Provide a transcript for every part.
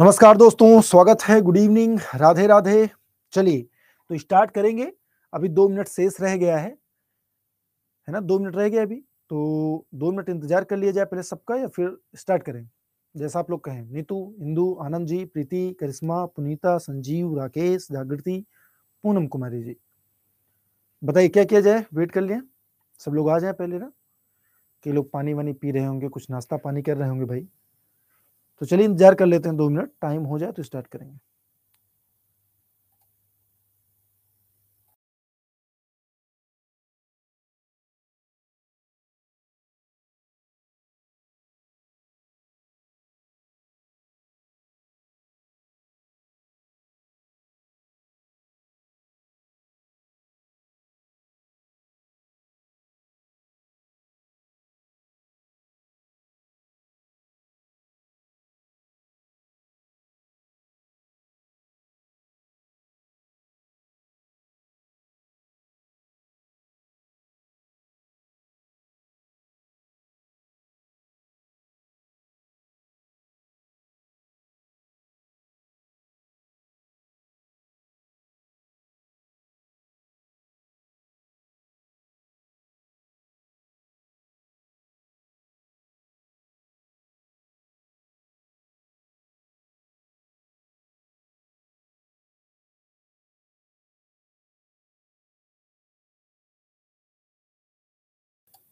नमस्कार दोस्तों स्वागत है गुड इवनिंग राधे राधे चलिए तो स्टार्ट करेंगे अभी दो मिनट शेष रह गया है है ना दो मिनट रह गया अभी तो दो मिनट इंतजार कर लिया जाए पहले सबका या फिर स्टार्ट करें जैसा आप लोग कहें नीतू इंदु आनंद जी प्रीति करिश्मा पुनीता संजीव राकेश जागृति पूनम कुमारी जी बताइए क्या किया जाए वेट कर लिया सब लोग आ जाए पहले ना कि लोग पानी वानी पी रहे होंगे कुछ नाश्ता पानी कर रहे होंगे भाई तो चलिए इंतजार कर लेते हैं दो मिनट टाइम हो जाए तो स्टार्ट करेंगे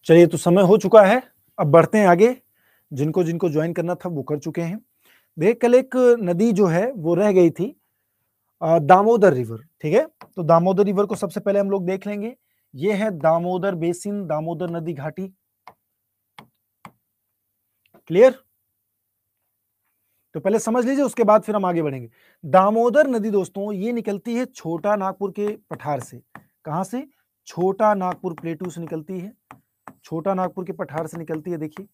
चलिए तो समय हो चुका है अब बढ़ते हैं आगे जिनको जिनको ज्वाइन करना था वो कर चुके हैं देख कल एक नदी जो है वो रह गई थी दामोदर रिवर ठीक है तो दामोदर रिवर को सबसे पहले हम लोग देख लेंगे ये है दामोदर बेसिन दामोदर नदी घाटी क्लियर तो पहले समझ लीजिए उसके बाद फिर हम आगे बढ़ेंगे दामोदर नदी दोस्तों ये निकलती है छोटा नागपुर के पठार से कहां से छोटा नागपुर प्लेटू से निकलती है छोटा नागपुर के पठार से निकलती है देखिए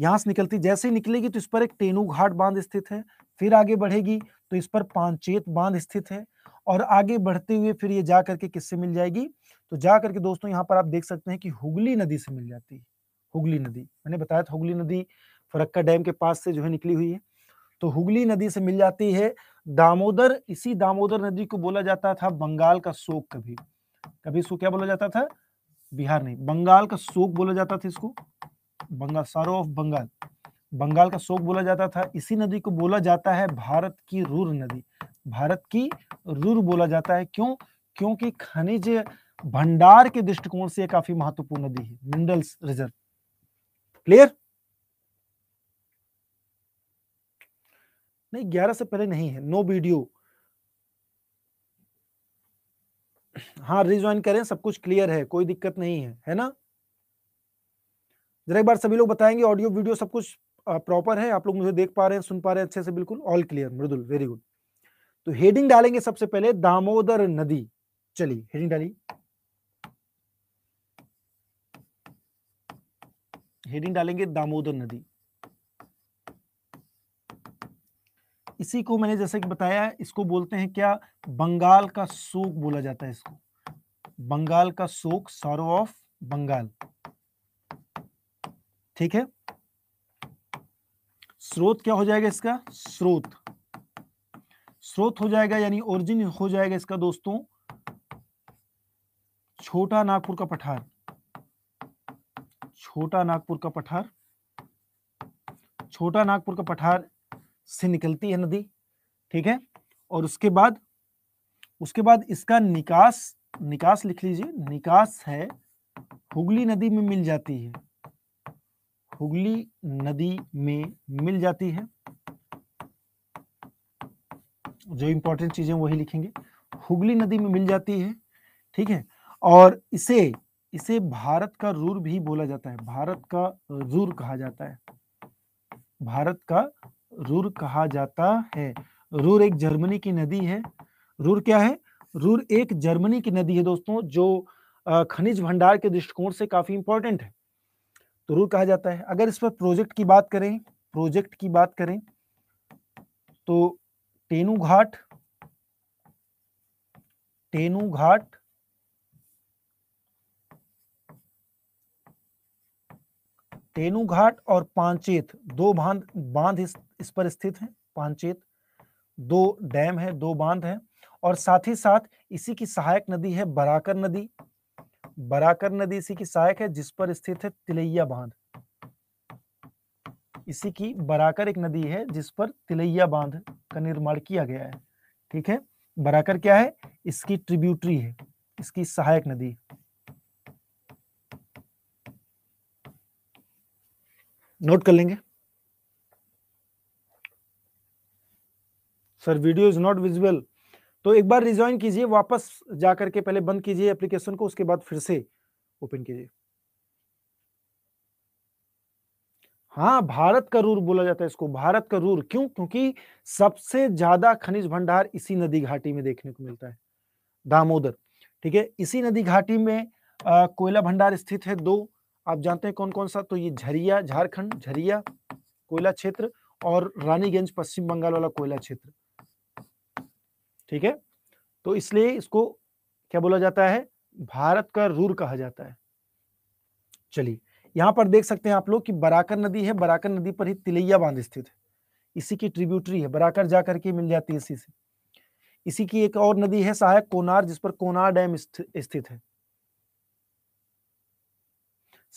यहां से निकलती जैसे ही निकलेगी तो इस पर एक टेनू घाट बांध स्थित है फिर आगे बढ़ेगी तो इस पर पांचेत बांध स्थित है और आगे बढ़ते हुए फिर ये जा करके किससे मिल जाएगी तो जा करके दोस्तों यहाँ पर आप देख सकते हैं कि हुगली नदी से मिल जाती है हुगली नदी मैंने बताया था हुगली नदी फरक्का डैम के पास से जो है निकली हुई है तो हुगली नदी से मिल जाती है दामोदर इसी दामोदर नदी को बोला जाता था बंगाल का शोक कभी कभी इसको क्या बोला जाता था बिहार नहीं बंगाल का शोक बोला जाता था इसको बंगाल सारो ऑफ बंगाल बंगाल का शोक बोला जाता था इसी नदी को बोला जाता है भारत की रूर नदी भारत की रूर बोला जाता है क्यों क्योंकि खनिज भंडार के दृष्टिकोण से काफी महत्वपूर्ण नदी है मिनरल्स रिजर्व क्लियर नहीं ग्यारह से पहले नहीं है नो वीडियो हाँ रिज्वाइन करें सब कुछ क्लियर है कोई दिक्कत नहीं है है ना जरा एक बार सभी लोग बताएंगे ऑडियो वीडियो सब कुछ प्रॉपर है आप लोग मुझे देख पा रहे हैं सुन पा रहे हैं अच्छे से बिल्कुल all clear Mridul very good तो हेडिंग डालेंगे सबसे पहले दामोदर नदी चलिए हेडिंग डाली हेडिंग डालेंगे दामोदर नदी इसी को मैंने जैसे कि बताया इसको बोलते हैं क्या बंगाल का शोक बोला जाता है इसको बंगाल का शोक सॉरो ऑफ बंगाल ठीक है स्रोत क्या हो जाएगा इसका स्रोत स्रोत हो जाएगा यानी ओरिजिन हो जाएगा इसका दोस्तों छोटा नागपुर का पठार छोटा नागपुर का पठार छोटा नागपुर का पठार से निकलती है नदी ठीक है और उसके बाद उसके बाद इसका निकास निकास लिख लीजिए निकास है हुगली नदी में मिल जाती है हुगली नदी में मिल जाती है जो इंपॉर्टेंट चीजें वही लिखेंगे हुगली नदी में मिल जाती है ठीक है और इसे इसे भारत का रूर भी बोला जाता है भारत का रूर कहा जाता है भारत का रूर कहा जाता है रूर एक जर्मनी की नदी है रूर क्या है रूर एक जर्मनी की नदी है दोस्तों जो खनिज भंडार के दृष्टिकोण से काफी इंपॉर्टेंट है तो रूर कहा जाता है अगर इस पर प्रोजेक्ट की बात करें प्रोजेक्ट की बात करें तो टेनू घाट टेनू घाट टेनू घाट और पांचेत दो बांध बांध इस इस पर स्थित है पांचेत दो डैम है दो बांध है और साथ ही साथ इसी की सहायक नदी है बराकर नदी बराकर नदी इसी की सहायक है जिस पर स्थित है तिलैया बांध इसी की बराकर एक नदी है जिस पर तिलैया बांध का निर्माण किया गया है ठीक है बराकर क्या है इसकी ट्रिब्यूटरी है इसकी सहायक नदी नोट कर लेंगे sir video is not visible तो एक बार रिज्वाइन कीजिए वापस जा करके पहले बंद कीजिए एप्लीकेशन को उसके बाद फिर से ओपन कीजिए हाँ भारत का रूर बोला जाता है इसको भारत का रूर क्यों क्योंकि सबसे ज्यादा खनिज भंडार इसी नदी घाटी में देखने को मिलता है दामोदर ठीक है इसी नदी घाटी में कोयला भंडार स्थित है दो आप जानते हैं कौन कौन सा तो ये झरिया झारखंड झरिया कोयला क्षेत्र और रानीगंज पश्चिम बंगाल वाला कोयला क्षेत्र ठीक है तो इसलिए इसको क्या बोला जाता है भारत का रूर कहा जाता है चलिए यहां पर देख सकते हैं आप लोग कि बराकर नदी है बराकर नदी पर ही तिलैया बांध स्थित है इसी की ट्रिब्यूटरी है बराकर जाकर के मिल जाती है इसी से इसी की एक और नदी है सहायक कोनार जिस पर कोनार डैम स्थित है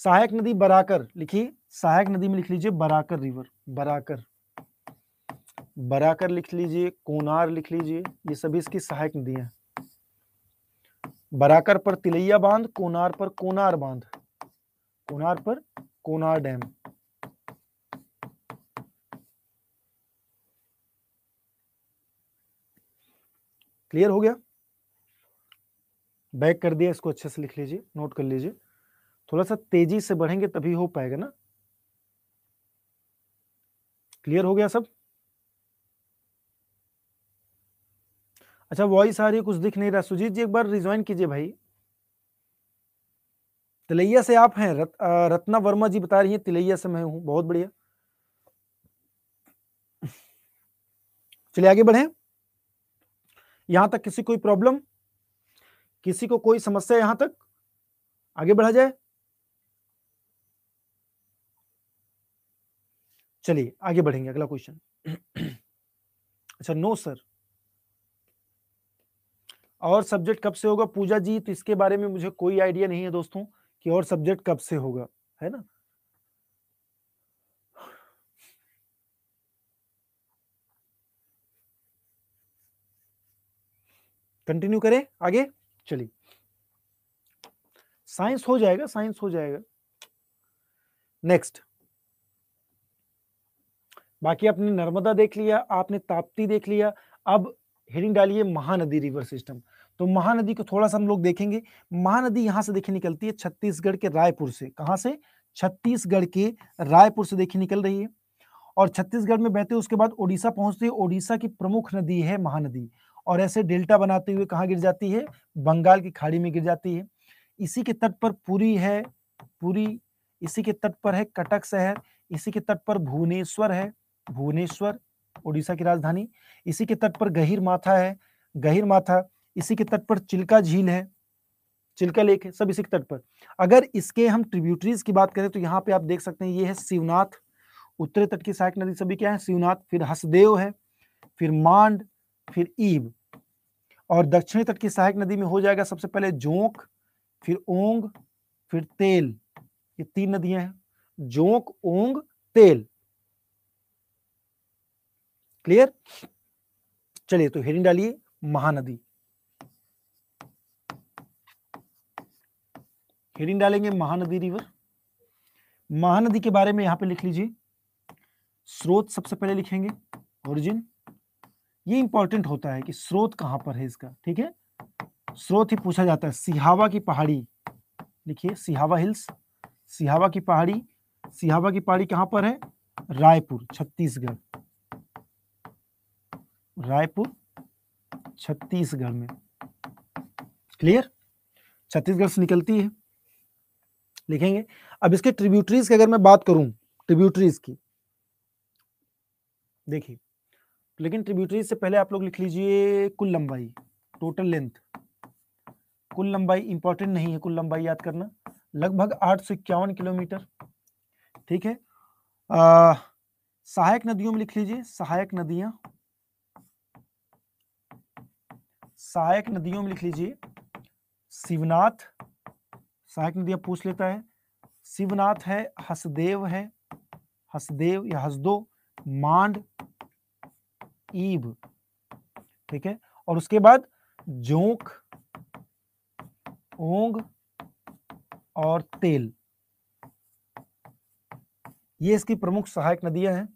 सहायक नदी बराकर लिखिए सहायक नदी में लिख लीजिए बराकर रिवर बराकर बराकर लिख लीजिए कोनार लिख लीजिए ये सभी इसकी सहायक नदियां बराकर पर तिलैया बांध कोनार पर कोनार बांध कोनार पर कोनार डैम क्लियर हो गया बैक कर दिया इसको अच्छे से लिख लीजिए नोट कर लीजिए थोड़ा सा तेजी से बढ़ेंगे तभी हो पाएगा ना क्लियर हो गया सब अच्छा वॉइस आ रही है कुछ दिख नहीं रहा सुजीत जी एक बार रिज्वाइन कीजिए भाई तिलैया से आप हैं रत, रत्ना वर्मा जी बता रही हैं तिलैया से मैं हूं बहुत बढ़िया चलिए आगे बढ़े यहां तक किसी कोई प्रॉब्लम किसी को कोई समस्या यहां तक आगे बढ़ा जाए चलिए आगे बढ़ेंगे अगला क्वेश्चन अच्छा नो सर और सब्जेक्ट कब से होगा पूजा जी तो इसके बारे में मुझे कोई आइडिया नहीं है दोस्तों कि और सब्जेक्ट कब से होगा है ना कंटिन्यू करें आगे चलिए साइंस हो जाएगा साइंस हो जाएगा नेक्स्ट बाकी आपने नर्मदा देख लिया आपने ताप्ती देख लिया अब हेडिंग डालिए महानदी रिवर सिस्टम तो महानदी को थोड़ा सा हम लोग देखेंगे महानदी यहाँ से देखिए निकलती है छत्तीसगढ़ के रायपुर से कहाँ से छत्तीसगढ़ के रायपुर से देखिए निकल रही है और छत्तीसगढ़ में बहते उसके बाद ओडिशा पहुंचती है ओडिशा की प्रमुख नदी है महानदी और ऐसे डेल्टा बनाते हुए कहाँ गिर जाती है बंगाल की खाड़ी में गिर जाती है इसी के तट पर पुरी है पुरी इसी के तट पर है कटक शहर इसी के तट पर भुवनेश्वर है भुवनेश्वर ओडिशा की राजधानी इसी के तट पर गहिर माथा है गहिर माथा इसी के तट पर चिल्का झील है चिल्का लेक है सब इसी के तट पर अगर इसके हम ट्रिब्यूटरीज की बात करें तो यहाँ पे आप देख सकते हैं ये है शिवनाथ उत्तरी तट की सहायक नदी सभी क्या है शिवनाथ फिर हसदेव है फिर मांड फिर ईब और दक्षिणी तट की सहायक नदी में हो जाएगा सबसे पहले जोंक फिर ओंग फिर तेल ये तीन नदियां हैं जोंक ओंग तेल क्लियर चलिए तो हेरिंग डालिए महानदी हेडिंग डालेंगे महानदी रिवर महानदी के बारे में यहां पे लिख लीजिए स्रोत सबसे पहले लिखेंगे ओरिजिन ये इंपॉर्टेंट होता है कि स्रोत कहां पर है इसका ठीक है स्रोत ही पूछा जाता है सिहावा की पहाड़ी लिखिए सिहावा हिल्स सिहावा की पहाड़ी सिहावा की पहाड़ी कहां पर है रायपुर छत्तीसगढ़ रायपुर छत्तीसगढ़ में क्लियर छत्तीसगढ़ से निकलती है लिखेंगे अब इसके ट्रिब्यूटरीज की अगर मैं बात करूं ट्रिब्यूटरीज की देखिए लेकिन ट्रिब्यूटरीज से पहले आप लोग लिख लीजिए कुल लंबाई टोटल लेंथ कुल लंबाई इंपॉर्टेंट नहीं है कुल लंबाई याद करना लगभग आठ किलोमीटर ठीक है आ, सहायक नदियों में लिख लीजिए सहायक नदियां सहायक नदियों में लिख लीजिए शिवनाथ सहायक ने पूछ लेता है शिवनाथ है हसदेव है हसदेव या हसदो मांड ईब ठीक है और उसके बाद जोंक ओंग और तेल ये इसकी प्रमुख सहायक नदियां हैं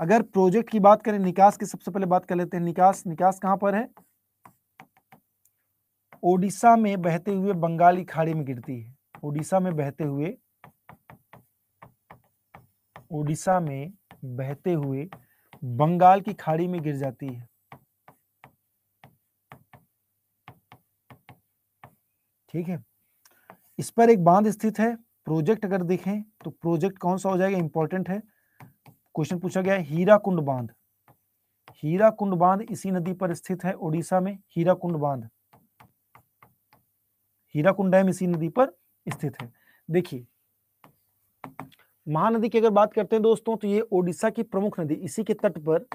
अगर प्रोजेक्ट की बात करें निकास की सबसे पहले बात कर लेते हैं निकास निकास कहां पर है ओडिशा में बहते हुए बंगाली खाड़ी में गिरती है ओडिशा में बहते हुए ओडिशा में बहते हुए बंगाल की खाड़ी में गिर जाती है ठीक है इस पर एक बांध स्थित है प्रोजेक्ट अगर देखें तो प्रोजेक्ट कौन सा हो जाएगा इंपॉर्टेंट है क्वेश्चन पूछा गया है हीरा कुंड बांध हीरा कुंड बांध इसी नदी पर स्थित है ओडिशा में हीरा कुंड बांध हीराकुंड डैम इसी नदी पर स्थित है देखिए महानदी की अगर बात करते हैं दोस्तों तो ये ओडिशा की प्रमुख नदी इसी के तट पर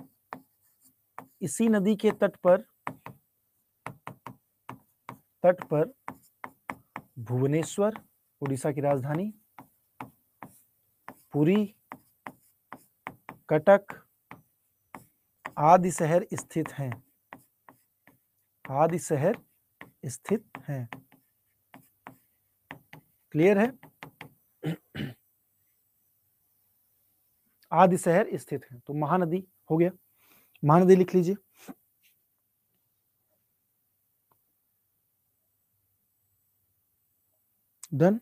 इसी नदी के तट पर तट पर भुवनेश्वर ओडिशा की राजधानी पुरी कटक आदि शहर स्थित हैं आदि शहर स्थित हैं क्लियर है आदि शहर स्थित है तो महानदी हो गया महानदी लिख लीजिए डन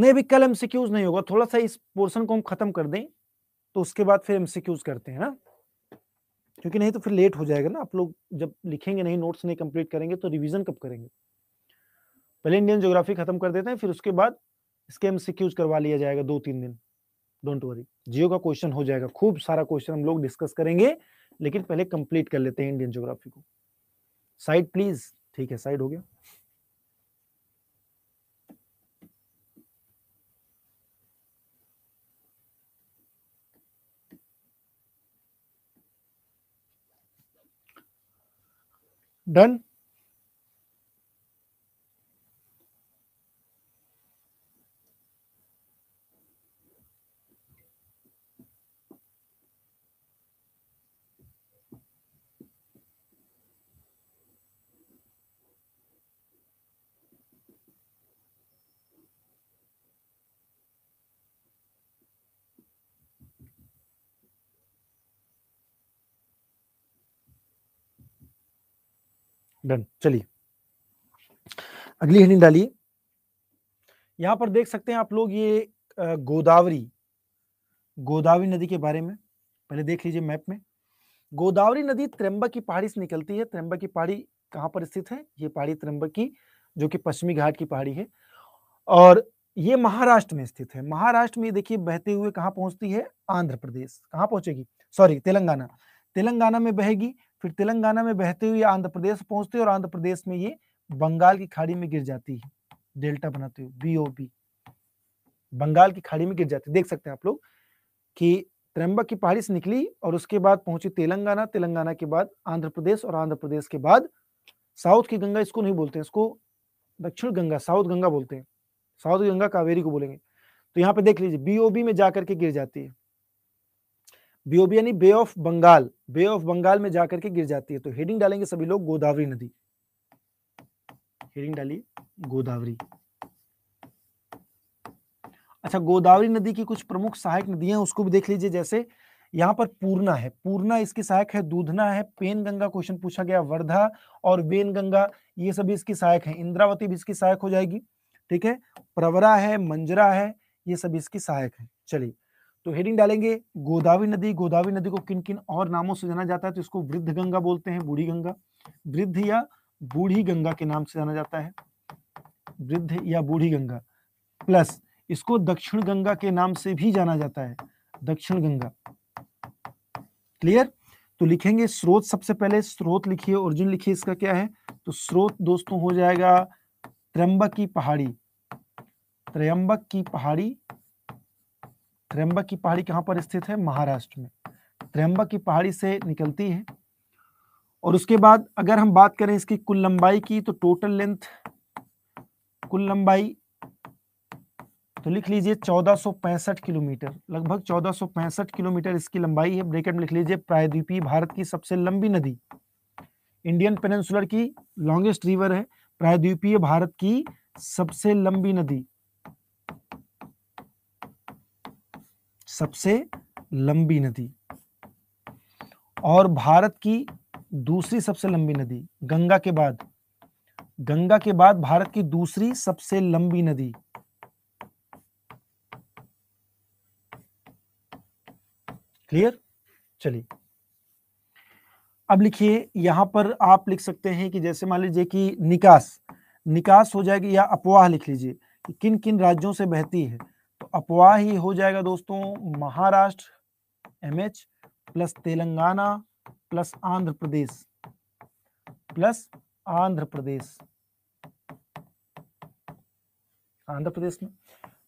नहीं अभी कल एमसीक्यूज नहीं होगा थोड़ा सा इस पोर्शन को हम खत्म कर दें तो उसके बाद फिर एमसीक्यूज करते हैं ना क्योंकि नहीं तो फिर लेट हो जाएगा ना आप लोग जब लिखेंगे नहीं नोट्स नहीं कंप्लीट करेंगे तो रिविजन कब करेंगे पहले इंडियन ज्योग्राफी खत्म कर देते हैं फिर उसके बाद इसके एमसीक्यूज करवा लिया जाएगा दो तीन दिन डोंट वरी जियो का क्वेश्चन हो जाएगा खूब सारा क्वेश्चन हम लोग डिस्कस करेंगे लेकिन पहले कंप्लीट कर लेते हैं इंडियन ज्योग्राफी को साइड प्लीज ठीक है साइड हो गया done डन चलिए अगली हेडिंग डालिए यहां पर देख सकते हैं आप लोग ये गोदावरी गोदावरी नदी के बारे में पहले देख लीजिए मैप में गोदावरी नदी त्रंबक की पहाड़ी से निकलती है त्रंबक की पहाड़ी कहां पर स्थित है ये पहाड़ी त्रंबक की जो कि पश्चिमी घाट की पहाड़ी है और ये महाराष्ट्र में स्थित है महाराष्ट्र में देखिए बहते हुए कहां पहुंचती है आंध्र प्रदेश कहां पहुंचेगी सॉरी तेलंगाना तेलंगाना में बहेगी फिर तेलंगाना में बहते हुए आंध्र प्रदेश पहुंचते और आंध्र प्रदेश में ये बंगाल की खाड़ी में गिर जाती है डेल्टा बनाते हुए बीओबी बंगाल की खाड़ी में गिर जाती है देख सकते हैं आप लोग कि त्रंबक की पहाड़ी से निकली और उसके बाद पहुंची तेलंगाना तेलंगाना के बाद आंध्र प्रदेश और आंध्र प्रदेश के बाद साउथ की गंगा इसको नहीं बोलते इसको दक्षिण गंगा साउथ गंगा बोलते हैं साउथ गंगा कावेरी को बोलेंगे तो यहाँ पे देख लीजिए बीओबी में जाकर के गिर जाती है बीओबी यानी bay of Bengal bay of Bengal में जाकर के गिर जाती है तो हेडिंग डालेंगे सभी लोग गोदावरी नदी हेडिंग डालिए गोदावरी अच्छा गोदावरी नदी की कुछ प्रमुख सहायक नदियां उसको भी देख लीजिए जैसे यहाँ पर पूर्णा है पूर्णा इसकी सहायक है दूधना है पेन गंगा क्वेश्चन पूछा गया वर्धा और बेन गंगा ये सभी इसकी सहायक है इंद्रावती भी इसकी सहायक हो जाएगी ठीक है प्रवरा है मंजरा है ये सभी इसकी सहायक है चलिए तो हेडिंग डालेंगे गोदावरी नदी गोदावरी नदी को किन किन और नामों से जाना जाता है तो इसको वृद्ध गंगा बोलते हैं बूढ़ी गंगा वृद्ध या बूढ़ी गंगा के नाम से जाना जाता है वृद्ध या बूढ़ी गंगा प्लस इसको दक्षिण गंगा के नाम से भी जाना जाता है दक्षिण गंगा क्लियर तो लिखेंगे स्रोत सबसे पहले स्रोत लिखिए ओरिजिन लिखिए इसका क्या है तो स्रोत दोस्तों हो जाएगा त्र्यंबक की पहाड़ी त्र्यंबक की पहाड़ी त्र्यंबक की पहाड़ी कहाँ पर स्थित है महाराष्ट्र में त्र्यंबक की पहाड़ी से निकलती है और उसके बाद अगर हम बात करें इसकी कुल लंबाई की तो टोटल लेंथ कुल लंबाई तो लिख लीजिए 1465 किलोमीटर लगभग 1465 किलोमीटर इसकी लंबाई है ब्रेकेट में लिख लीजिए प्रायद्वीपीय भारत की सबसे लंबी नदी इंडियन पेनेंसुलर की लॉन्गेस्ट रिवर है प्रायद्वीपीय भारत की सबसे लंबी नदी सबसे लंबी नदी और भारत की दूसरी सबसे लंबी नदी गंगा के बाद गंगा के बाद भारत की दूसरी सबसे लंबी नदी क्लियर चलिए अब लिखिए यहां पर आप लिख सकते हैं कि जैसे मान लीजिए कि निकास निकास हो जाएगी या अपवाह लिख लीजिए कि किन किन राज्यों से बहती है तो अपवाह ही हो जाएगा दोस्तों Maharashtra MH plus Telangana plus Andhra Pradesh plus Andhra Pradesh Andhra Pradesh में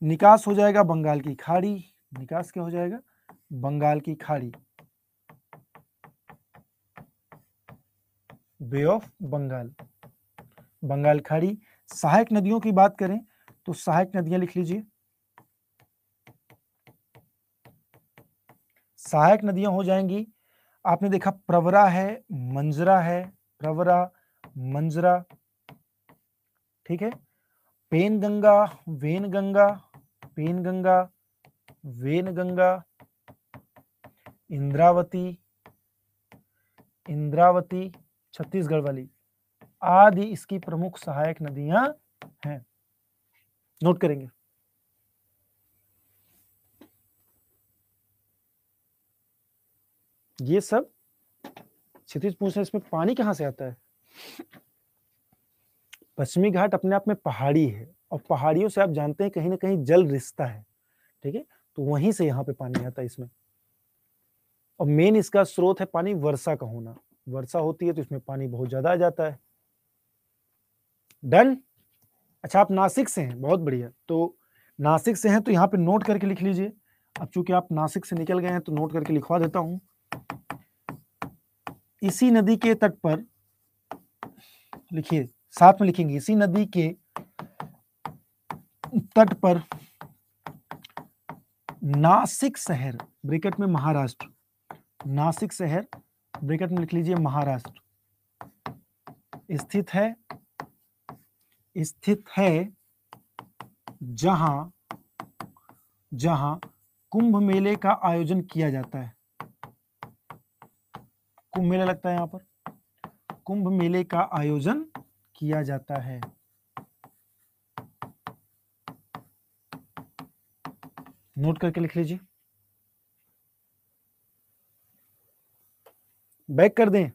निकास हो जाएगा बंगाल की खाड़ी निकास क्या हो जाएगा बंगाल की खाड़ी बे ऑफ बंगाल बंगाल खाड़ी सहायक नदियों की बात करें तो सहायक नदियां लिख लीजिए सहायक नदियां हो जाएंगी आपने देखा प्रवरा है मंजरा है प्रवरा मंजरा ठीक है Penganga Wainganga Penganga Wainganga Indravati Indravati Chhattisgarh वाली आदि इसकी प्रमुख सहायक नदियां हैं नोट करेंगे ये सब क्षितिज पूछ रहे इसमें पानी कहाँ से आता है पश्चिमी घाट अपने आप में पहाड़ी है और पहाड़ियों से आप जानते हैं कहीं ना कहीं जल रिश्ता है ठीक है तो वहीं से यहाँ पे पानी आता है इसमें और मेन इसका स्रोत है पानी वर्षा का होना वर्षा होती है तो इसमें पानी बहुत ज्यादा आ जाता है डन अच्छा आप नासिक से हैं बहुत बढ़िया तो नासिक से हैं तो यहाँ पे नोट करके लिख लीजिए अब चूंकि आप नासिक से निकल गए हैं तो नोट करके लिखवा देता हूँ इसी नदी के तट पर लिखिए साथ में लिखेंगे इसी नदी के तट पर नासिक शहर ब्रिकेट में महाराष्ट्र नासिक शहर ब्रिकेट में लिख लीजिए महाराष्ट्र स्थित है स्थित है जहां जहां कुंभ मेले का आयोजन किया जाता है कुंभ मेला लगता है यहाँ पर कुंभ मेले का आयोजन किया जाता है नोट करके लिख लीजिए बैक कर दें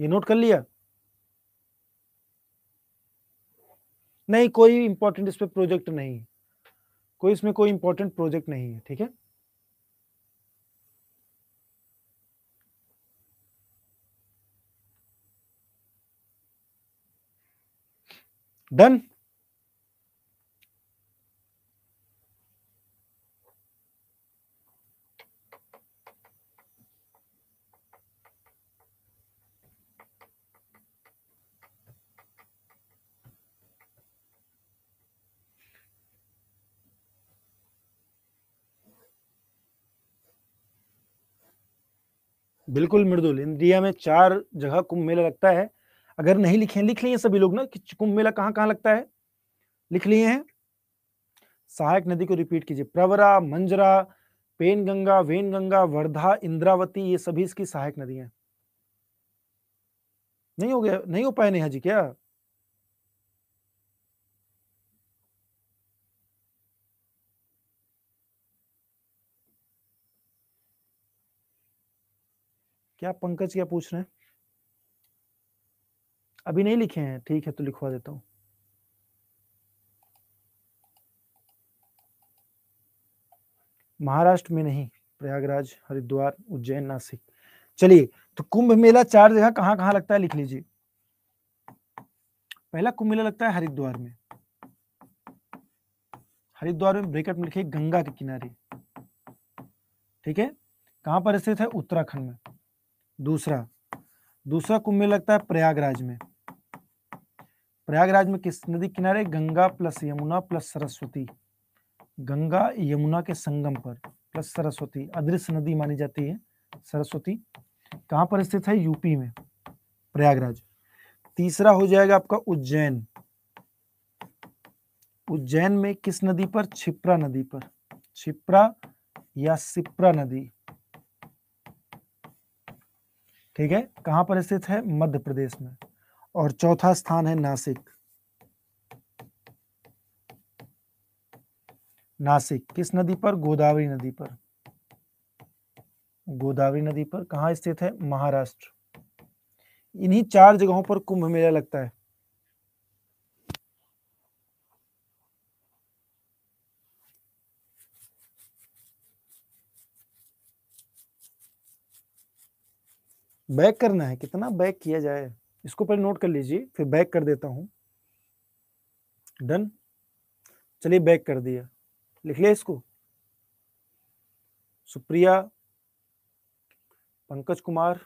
ये नोट कर लिया नहीं कोई इंपॉर्टेंट इस पर प्रोजेक्ट नहीं कोई इसमें कोई इंपॉर्टेंट प्रोजेक्ट नहीं है ठीक है डन बिल्कुल मृदुल इंडिया में चार जगह कुंभ मेला लगता है अगर नहीं लिखे लिख लिए सभी लोग ना कि कुंभ मेला कहाँ कहाँ लगता है लिख लिए हैं सहायक नदी को रिपीट कीजिए प्रवरा मंजरा पेन गंगा वेन गंगा वर्धा इंद्रावती ये सभी इसकी सहायक नदी है नहीं हो गया नहीं हो पाए नेहा जी क्या क्या पंकज क्या पूछ रहे हैं अभी नहीं लिखे हैं ठीक है तो लिखवा देता हूँ महाराष्ट्र में नहीं प्रयागराज हरिद्वार उज्जैन नासिक चलिए तो कुंभ मेला चार जगह कहाँ कहाँ लगता है लिख लीजिए पहला कुंभ मेला लगता है हरिद्वार में हरिद्वार में ब्रेकअप लिखे गंगा के किनारे ठीक है कहां पर स्थित है उत्तराखंड में दूसरा दूसरा कुंभ मेला लगता है प्रयागराज में प्रयागराज में किस नदी किनारे गंगा प्लस यमुना प्लस सरस्वती गंगा यमुना के संगम पर प्लस सरस्वती अदृश्य नदी मानी जाती है सरस्वती कहां पर स्थित है यूपी में प्रयागराज तीसरा हो जाएगा आपका उज्जैन उज्जैन में किस नदी पर छिप्रा नदी पर छिप्रा या सिप्रा नदी ठीक है कहां पर स्थित है मध्य प्रदेश में और चौथा स्थान है नासिक नासिक किस नदी पर गोदावरी नदी पर गोदावरी नदी पर कहा स्थित है महाराष्ट्र इन्हीं चार जगहों पर कुंभ मेला लगता है बैक करना है कितना बैक किया जाए इसको पहले नोट कर लीजिए फिर बैक कर देता हूँ डन चलिए बैक कर दिया लिख लिया इसको सुप्रिया पंकज कुमार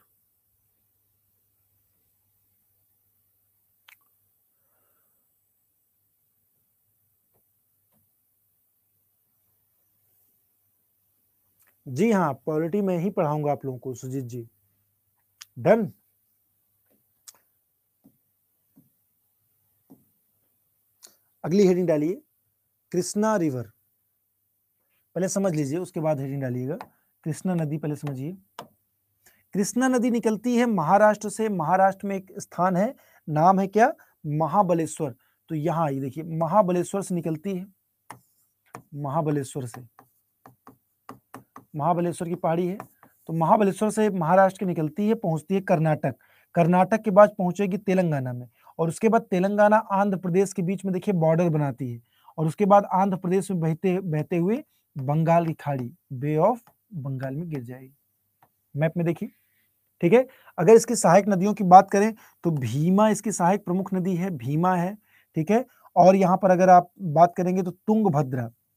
जी हाँ पॉलिटी में ही पढ़ाऊंगा आप लोगों को सुजीत जी डन अगली हेडिंग डालिए कृष्णा रिवर पहले समझ लीजिए उसके बाद हेडिंग डालिएगा कृष्णा नदी पहले समझिए कृष्णा नदी निकलती है महाराष्ट्र से महाराष्ट्र में एक स्थान है नाम है क्या महाबलेश्वर तो यहां ये देखिए महाबलेश्वर से निकलती है महाबलेश्वर से महाबलेश्वर की पहाड़ी है तो महाबलेश्वर से महाराष्ट्र की निकलती है पहुंचती है कर्नाटक कर्नाटक के बाद पहुंचेगी तेलंगाना में और उसके बाद तेलंगाना आंध्र प्रदेश के बीच में देखिए बॉर्डर बनाती है और उसके बाद आंध्र प्रदेश में बहते बहते हुए बंगाल की खाड़ी बे ऑफ बंगाल में गिर जाएगी मैप में देखिए ठीक है अगर इसकी सहायक नदियों की बात करें तो भीमा इसकी सहायक प्रमुख नदी है भीमा है ठीक है और यहाँ पर अगर आप बात करेंगे तो तुंग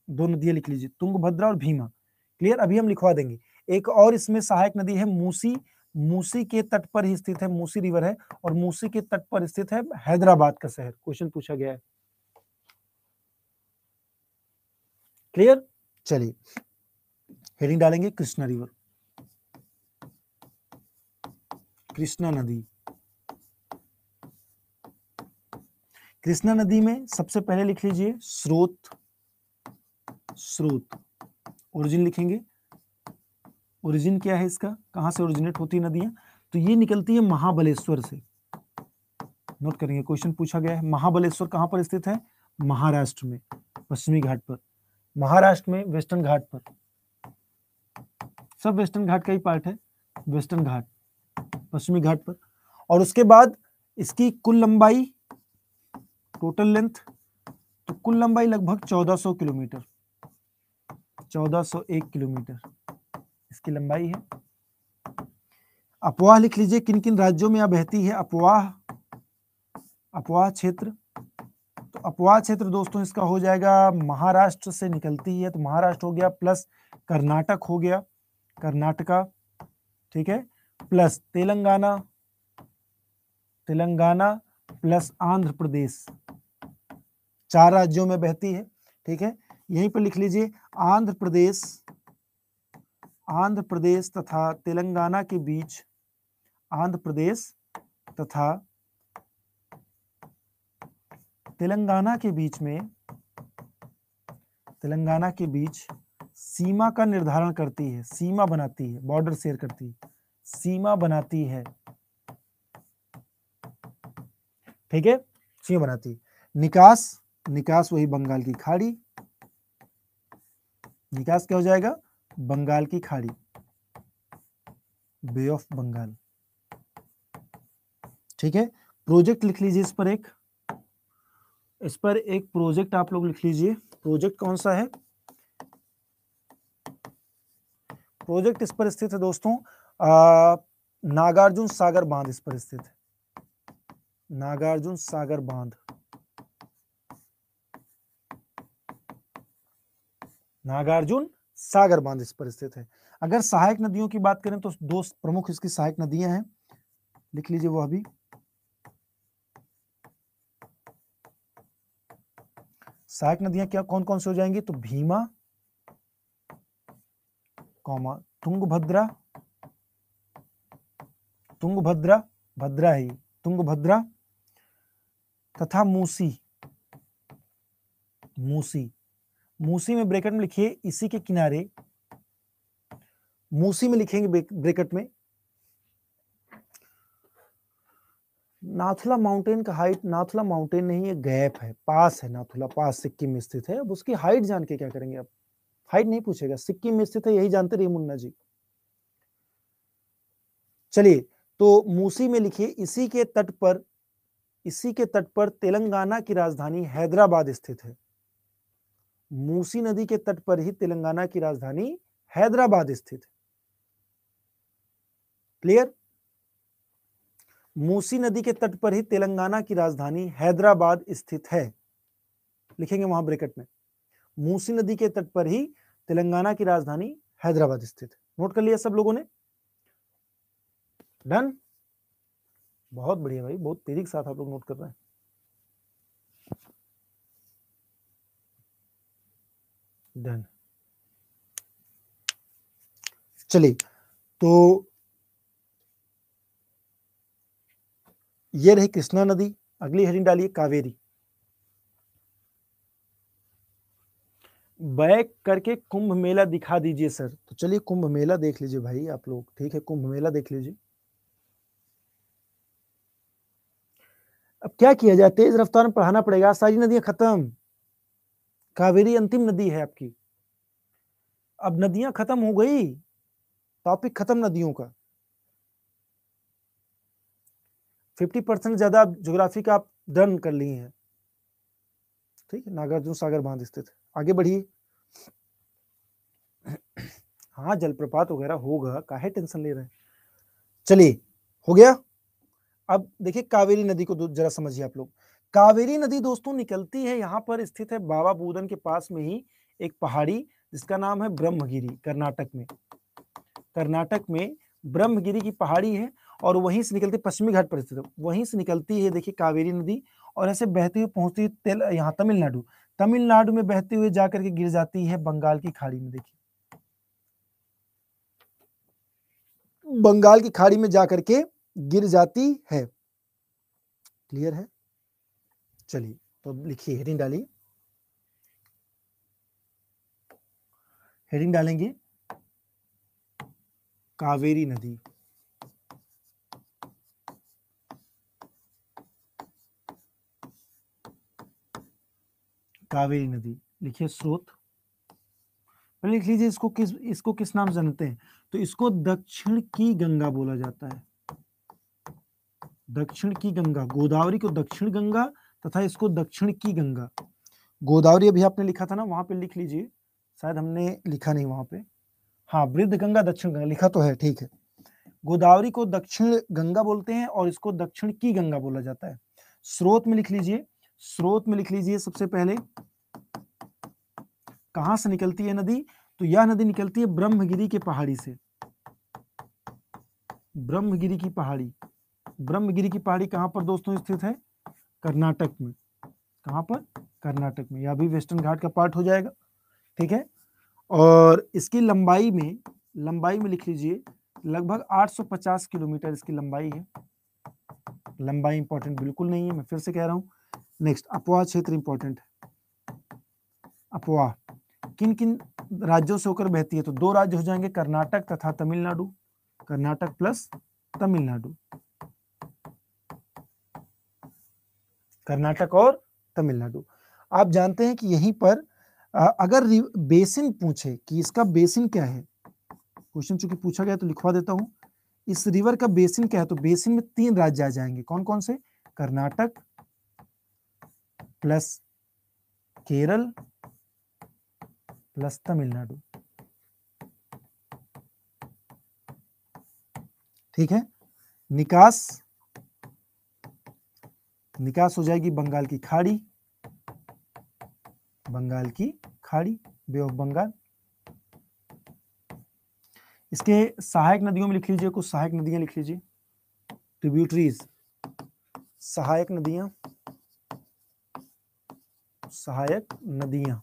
दो नदियां लिख लीजिए तुंग और भीमा क्लियर अभी हम लिखवा देंगे एक और इसमें सहायक नदी है मूसी मूसी के तट पर ही स्थित है मूसी रिवर है और मूसी के तट पर स्थित है हैदराबाद का शहर क्वेश्चन पूछा गया है क्लियर चलिए हेडिंग डालेंगे कृष्णा रिवर कृष्णा नदी कृष्णा नदी में सबसे पहले लिख लीजिए स्रोत स्रोत ओरिजिन लिखेंगे ओरिजिन क्या है इसका कहाँ से ओरिजिनेट होती है नदियां तो ये निकलती है महाबलेश्वर से नोट करेंगे क्वेश्चन पूछा गया है महाबलेश्वर कहाँ पर स्थित है महाराष्ट्र में पश्चिमी घाट पर महाराष्ट्र में वेस्टर्न घाट पर सब वेस्टर्न घाट का ही पार्ट है वेस्टर्न घाट पश्चिमी घाट पर और उसके बाद इसकी कुल लंबाई टोटल लेंथ तो कुल लंबाई लगभग 1400 किलोमीटर 1401 किलोमीटर इसकी लंबाई है अपवाह लिख लीजिए किन किन राज्यों में यह बहती है अपवाह अपवाह क्षेत्र तो अपवाह क्षेत्र दोस्तों इसका हो जाएगा महाराष्ट्र से निकलती है तो महाराष्ट्र हो गया प्लस कर्नाटक हो गया कर्नाटका ठीक है प्लस तेलंगाना तेलंगाना प्लस आंध्र प्रदेश चार राज्यों में बहती है ठीक है यहीं पर लिख लीजिए आंध्र प्रदेश आंध्र प्रदेश तथा तेलंगाना के बीच आंध्र प्रदेश तथा तेलंगाना के बीच में तेलंगाना के बीच सीमा का निर्धारण करती है सीमा बनाती है बॉर्डर शेयर करती है सीमा बनाती है ठीक है सीमा बनाती है निकास निकास वही बंगाल की खाड़ी निकास क्या हो जाएगा बंगाल की खाड़ी बे ऑफ बंगाल ठीक है प्रोजेक्ट लिख लीजिए इस पर एक इस पर एक प्रोजेक्ट आप लोग लिख लीजिए प्रोजेक्ट कौन सा है प्रोजेक्ट इस पर स्थित है दोस्तों नागार्जुन सागर बांध इस पर स्थित है नागार्जुन सागर बांध नागार्जुन सागर बांध इस पर स्थित है अगर सहायक नदियों की बात करें तो दो प्रमुख इसकी सहायक नदियां हैं लिख लीजिए वो अभी सहायक नदियां क्या कौन कौन सी हो जाएंगी तो भीमा कौमा तुंगभद्रा तुंगभद्रा भद्रा तुंग तुंगभद्रा तथा मूसी मूसी मूसी में ब्रेकेट में लिखिए इसी के किनारे मूसी में लिखेंगे ब्रेकेट में नाथुला माउंटेन का हाइट नाथुला माउंटेन नहीं है गैप है पास है नाथुला पास सिक्किम में स्थित है अब उसकी हाइट जान के क्या करेंगे आप हाइट नहीं पूछेगा सिक्किम में स्थित है यही जानते रहे मुन्ना जी चलिए तो मूसी में लिखिए इसी के तट पर इसी के तट पर तेलंगाना की राजधानी हैदराबाद स्थित है मूसी नदी के तट पर ही तेलंगाना की राजधानी हैदराबाद स्थित क्लियर मूसी नदी के तट पर ही तेलंगाना की राजधानी हैदराबाद स्थित है लिखेंगे वहां ब्रेकेट में मूसी नदी के तट पर ही तेलंगाना की राजधानी हैदराबाद स्थित है नोट कर लिया सब लोगों ने डन बहुत बढ़िया भाई बहुत तेजी के साथ आप लोग नोट कर रहे हैं डन चलिए तो ये रही कृष्णा नदी अगली हरिंग डालिए कावेरी बैक करके कुंभ मेला दिखा दीजिए सर तो चलिए कुंभ मेला देख लीजिए भाई आप लोग ठीक है कुंभ मेला देख लीजिए अब क्या किया जाए तेज रफ्तार में पढ़ाना पड़ेगा सारी नदियां खत्म कावेरी अंतिम नदी है आपकी अब नदियां खत्म हो गई टॉपिक खत्म नदियों का फिफ्टी परसेंट ज्यादा ज्योग्राफी का आप डन कर लिए हैं ठीक है नागार्जुन सागर बांध स्थित आगे बढ़िए हाँ जलप्रपात वगैरह होगा काहे टेंशन ले रहे हैं चलिए हो गया अब देखिए कावेरी नदी को जरा समझिए आप लोग कावेरी नदी दोस्तों निकलती है यहाँ पर स्थित है बाबा बूदन के पास में ही एक पहाड़ी जिसका नाम है ब्रह्मगिरी कर्नाटक में कर्नाटक में ब्रह्मगिरी की पहाड़ी है और वहीं से निकलती पश्चिमी घाट पर स्थित वहीं से निकलती है देखिए कावेरी नदी और ऐसे बहती हुई पहुंचती तेल यहाँ तमिलनाडु तमिलनाडु में बहते हुए जाकर के गिर जाती है बंगाल की खाड़ी में देखिए बंगाल की खाड़ी में जाकर के गिर जाती है क्लियर है चलिए तो लिखिए हेडिंग डालिए हेडिंग डालेंगे कावेरी नदी कावेरी नदी लिखिए स्रोत पहले लिख लीजिए इसको किस इसको किस नाम जानते हैं तो इसको दक्षिण की गंगा बोला जाता है दक्षिण की गंगा गोदावरी को दक्षिण गंगा तथा इसको दक्षिण की गंगा गोदावरी अभी आपने लिखा था ना वहां पे लिख लीजिए शायद हमने लिखा नहीं वहां पे हाँ वृद्ध गंगा दक्षिण गंगा लिखा तो है ठीक है गोदावरी को दक्षिण गंगा बोलते हैं और इसको दक्षिण की गंगा बोला जाता है स्रोत में लिख लीजिए स्रोत में लिख लीजिए सबसे पहले कहां से निकलती है नदी तो यह नदी निकलती है ब्रह्मगिरी के पहाड़ी से ब्रह्मगिरी की पहाड़ी ब्रह्मगिरी की पहाड़ी कहां पर दोस्तों स्थित है कर्नाटक में कहाँ पर कर्नाटक में यह भी वेस्टर्न घाट का पार्ट हो जाएगा ठीक है और इसकी लंबाई में लंबाई में लिख लीजिए लगभग 850 किलोमीटर इसकी लंबाई है लंबाई इंपॉर्टेंट बिल्कुल नहीं है मैं फिर से कह रहा हूँ नेक्स्ट अपवाह क्षेत्र इंपॉर्टेंट है अपवाह किन किन राज्यों से होकर बहती है तो दो राज्य हो जाएंगे कर्नाटक तथा तमिलनाडु कर्नाटक प्लस तमिलनाडु कर्नाटक और तमिलनाडु आप जानते हैं कि यहीं पर अगर बेसिन पूछे कि इसका बेसिन क्या है क्वेश्चन चूंकि पूछा गया तो लिखवा देता हूं इस रिवर का बेसिन क्या है तो बेसिन में तीन राज्य आ जाएंगे कौन कौन से कर्नाटक प्लस केरल प्लस तमिलनाडु ठीक है निकास निकास हो जाएगी बंगाल की खाड़ी बंगाल की खाड़ी बे ऑफ बंगाल इसके सहायक नदियों में लिख लीजिए कुछ सहायक नदियां लिख लीजिए ट्रिब्यूटरीज सहायक नदियां सहायक नदियां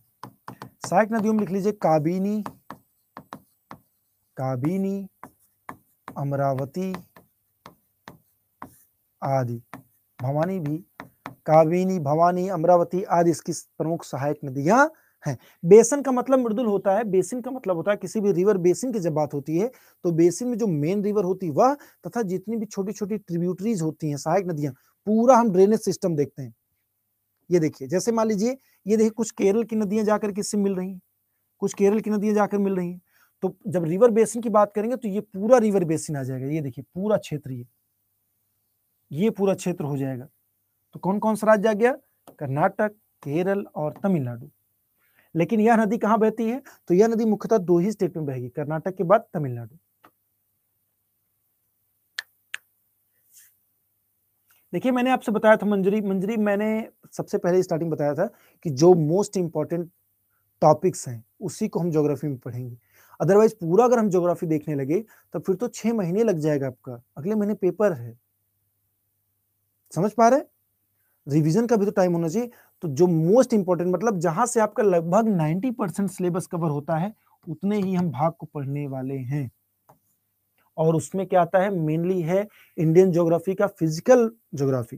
सहायक नदियों में लिख लीजिए काबिनी काबिनी अमरावती आदि भवानी भी कावेनी भवानी अमरावती आदि इसकी प्रमुख सहायक नदियां हैं बेसन का मतलब मृदुल होता है बेसिन का मतलब होता है किसी भी रिवर बेसिन की जब बात होती है तो बेसिन में जो मेन रिवर होती है वह तथा जितनी भी छोटी छोटी ट्रिब्यूटरीज होती हैं सहायक नदियां पूरा हम ड्रेनेज सिस्टम देखते हैं ये देखिए जैसे मान लीजिए ये देखिए कुछ केरल की नदियां जाकर किससे मिल रही हैं कुछ केरल की नदियां जाकर मिल रही हैं तो जब रिवर बेसिन की बात करेंगे तो ये पूरा रिवर बेसिन आ जाएगा ये देखिए पूरा क्षेत्र ये ये पूरा क्षेत्र हो जाएगा तो कौन कौन सा राज्य आ गया कर्नाटक केरल और तमिलनाडु लेकिन यह नदी कहाँ बहती है तो यह नदी मुख्यतः दो ही स्टेट में बहेगी कर्नाटक के बाद तमिलनाडु देखिए मैंने आपसे बताया था मंजरी मंजरी मैंने सबसे पहले स्टार्टिंग बताया था कि जो मोस्ट इंपॉर्टेंट टॉपिक्स हैं उसी को हम ज्योग्राफी में पढ़ेंगे अदरवाइज पूरा अगर हम ज्योग्राफी देखने लगे तो फिर तो छह महीने लग जाएगा आपका अगले महीने पेपर है समझ पा रहे हैं रिवीजन का भी तो टाइम होना चाहिए तो जो मोस्ट इंपॉर्टेंट मतलब जहां से आपका लगभग 90 परसेंट सिलेबस कवर होता है उतने ही हम भाग को पढ़ने वाले हैं और उसमें क्या आता है मेनली है इंडियन ज्योग्राफी का फिजिकल ज्योग्राफी